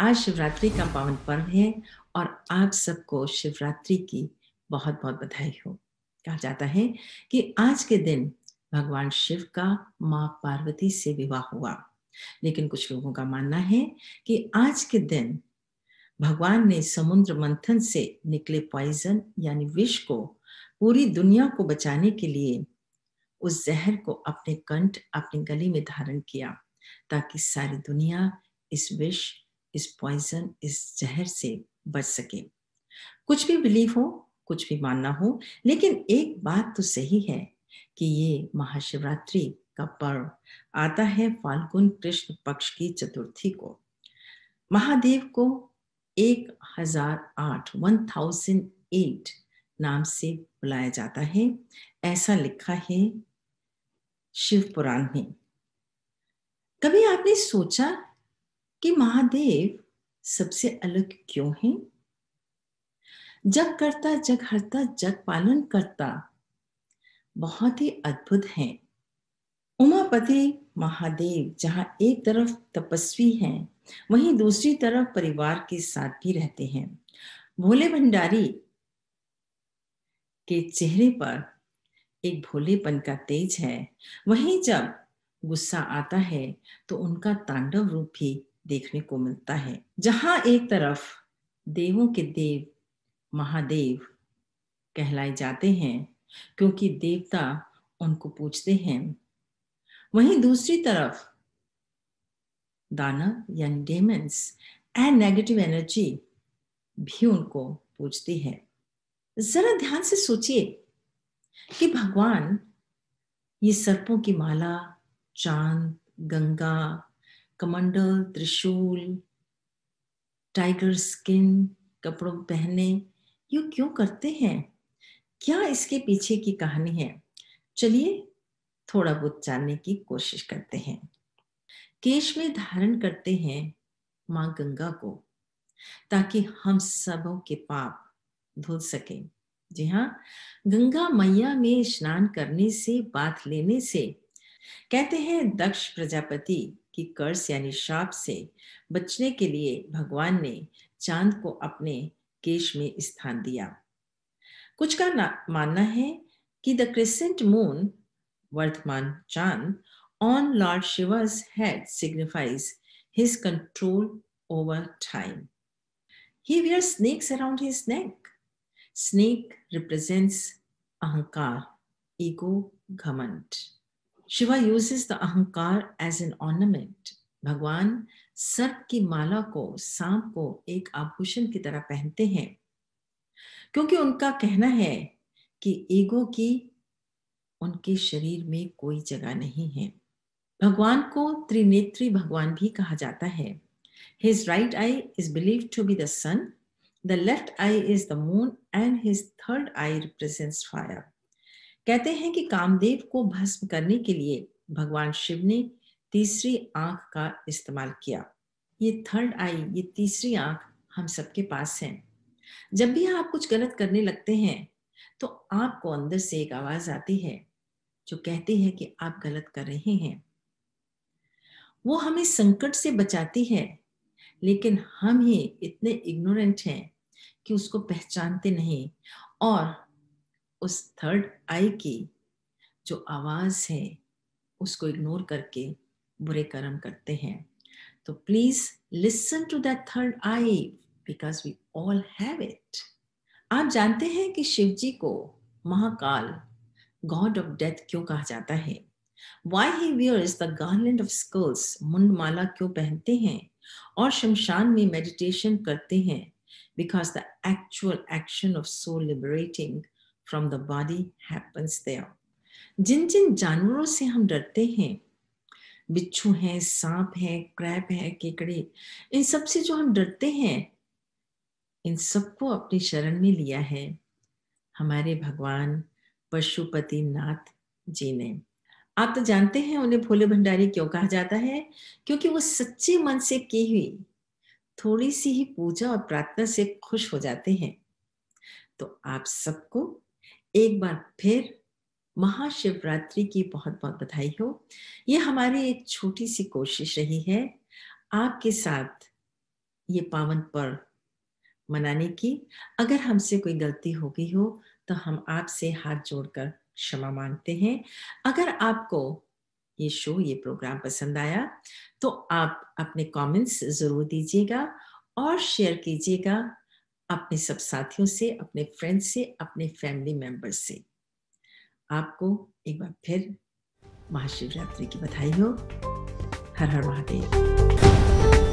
आज शिवरात्रि का पावन पर्व है और आप सबको शिवरात्रि की बहुत बहुत बधाई हो कहा जाता है कि आज के दिन भगवान शिव का माँ पार्वती से विवाह हुआ लेकिन कुछ लोगों का मानना है कि आज के दिन भगवान ने समुद्र मंथन से निकले पॉइजन यानी विष को पूरी दुनिया को बचाने के लिए उस जहर को अपने कंठ अपनी गली में धारण किया ताकि सारी दुनिया इस विष इस पॉइजन इस जहर से बच सके कुछ भी बिलीव हो कुछ भी मानना हो लेकिन एक बात तो सही है कि ये महाशिवरात्रि का पर्व आता है फाल्गुन कृष्ण पक्ष की चतुर्थी को महादेव को एक हजार आठ वन थाउजेंड एट नाम से बुलाया जाता है ऐसा लिखा है शिव पुराण में कभी आपने सोचा कि महादेव सबसे अलग क्यों हैं? जग करता जग हरता जग पालन करता बहुत ही अद्भुत है उमापति महादेव जहाँ एक तरफ तपस्वी हैं वहीं दूसरी तरफ परिवार के साथ भी रहते हैं भोले भंडारी के चेहरे पर एक भोलेपन का तेज है वहीं जब गुस्सा आता है तो उनका तांडव रूप भी देखने को मिलता है जहां एक तरफ देवों के देव महादेव कहलाए जाते हैं क्योंकि देवता उनको पूछते हैं वहीं दूसरी तरफ दानव यानी डेमेंस एंड नेगेटिव एनर्जी भी उनको पूछती है जरा ध्यान से सोचिए कि भगवान ये सर्पों की माला चांद गंगा कमंडल त्रिशूल टाइगर स्किन कपड़ों पहने यू क्यों करते हैं क्या इसके पीछे की कहानी है चलिए थोड़ा बहुत जानने की कोशिश करते हैं केश में धारण करते हैं माँ गंगा को ताकि हम सबों के पाप धुल सके जी हाँ गंगा मैया में स्नान करने से बात लेने से कहते हैं दक्ष प्रजापति की कर्स यानी श्राप से बचने के लिए भगवान ने चांद को अपने केश में स्थान दिया कुछ का मानना है कि द क्रिसेंट मून वर्तमान चांद ऑन लॉर्ड शिवर्स head signifies his control over time he wear snakes around his neck snake represents ahankar ego ghamand Shiva uses the ahankar as an ornament भगवान सर्प की माला को सांप को एक आभूषण की तरह पहनते हैं क्योंकि उनका कहना है कि ईगो की उनके शरीर में कोई जगह नहीं है भगवान को त्रिनेत्री भगवान भी कहा जाता है his right eye is believe to be the sun the left eye is the moon and his third eye represents fire कहते हैं कि कामदेव को भस्म करने के लिए भगवान शिव ने तीसरी आंख का इस्तेमाल किया ये थर्ड आई ये तीसरी आंख हम सबके पास है जब भी आप कुछ गलत करने लगते हैं तो आपको अंदर से एक आवाज आती है जो कहती है कि आप गलत कर रहे हैं वो हमें संकट से बचाती है लेकिन हम ही इतने इग्नोरेंट हैं कि उसको पहचानते नहीं और उस थर्ड आई की जो आवाज़ है उसको इग्नोर करके बुरे कर्म करते हैं तो please listen to that third eye because we all have it आप जानते हैं कि शिव जी को महाकाल गॉड ऑफ डेथ क्यों कहा जाता है why he is the garland of skulls मुंडमाला क्यों पहनते हैं और शमशान में मेडिटेशन करते हैं because the actual action of so liberating from the body happens there जिन जिन जानवरों से हम डरते हैं बिच्छू हैं सांप है क्रैप है केकड़े इन सब से जो हम डरते हैं इन सबको अपनी शरण में लिया है हमारे भगवान पशुपति नाथ जी ने आप तो जानते हैं उन्हें भोले भंडारी क्यों कहा जाता है क्योंकि वो सच्चे मन से की हुई थोड़ी सी ही पूजा और प्रार्थना से खुश हो जाते हैं तो आप सबको एक बार फिर महाशिवरात्रि की बहुत बहुत बधाई हो ये हमारी एक छोटी सी कोशिश रही है आपके साथ ये पावन पर्व मनाने की अगर हमसे कोई गलती हो गई हो तो हम आपसे हाथ जोड़कर क्षमा मांगते हैं अगर आपको ये शो ये प्रोग्राम पसंद आया तो आप अपने कमेंट्स ज़रूर दीजिएगा और शेयर कीजिएगा अपने सब साथियों से अपने फ्रेंड से अपने फैमिली मेंबर से आपको एक बार फिर महाशिवरात्रि की बधाई हो हर हर महादेव